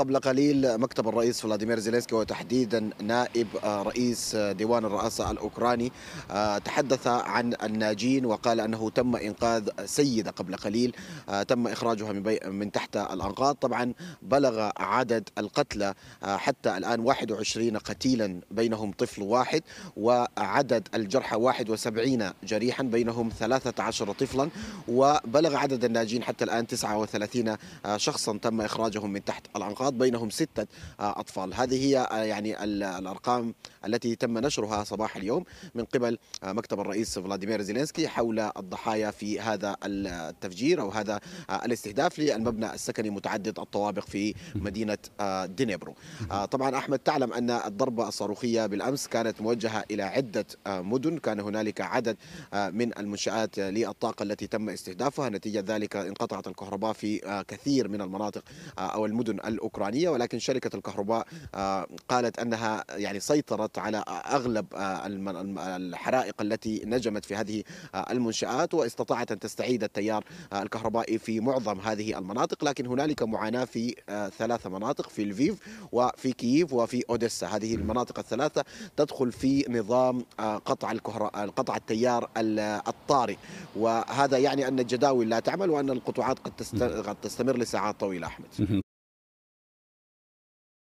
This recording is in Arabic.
قبل قليل مكتب الرئيس فلاديمير زيلينسكي وتحديدا نائب رئيس ديوان الرئاسة الأوكراني آه، تحدث عن الناجين وقال أنه تم إنقاذ سيدة قبل قليل آه، تم إخراجها من, من تحت الأنقاض طبعا بلغ عدد القتلى آه، حتى الآن 21 قتيلا بينهم طفل واحد وعدد الجرحى 71 جريحا بينهم 13 طفلا وبلغ عدد الناجين حتى الآن 39 شخصا تم إخراجهم من تحت الأنقاض الأمراض بينهم ستة أطفال هذه هي آه، يعني الأرقام التي تم نشرها صباح اليوم من قبل آه، مكتب الرئيس فلاديمير زيلينسكي حول الضحايا في هذا التفجير أو هذا آه، الاستهداف للمبنى السكني متعدد الطوابق في مدينة دينيبرو طبعا أحمد تعلم أن الضربة الصاروخية بالأمس كانت موجهة إلى عدة مدن كان هنالك عدد من المنشآت للطاقة التي تم استهدافها نتيجة ذلك انقطعت الكهرباء في كثير من المناطق أو المدن الأوكرانية الاوكرانيه ولكن شركه الكهرباء آه، قالت انها يعني سيطرت على اغلب آه، الحرائق التي نجمت في هذه آه، المنشات واستطاعت ان تستعيد التيار الكهربائي في معظم هذه المناطق لكن هنالك معاناه في ثلاث مناطق في الفيف وفي كييف وفي اوديسا هذه المناطق الثلاثه تدخل في نظام قطع قطع التيار الطارئ وهذا يعني ان الجداول لا تعمل وان القطوعات قد تستمر لساعات طويله احمد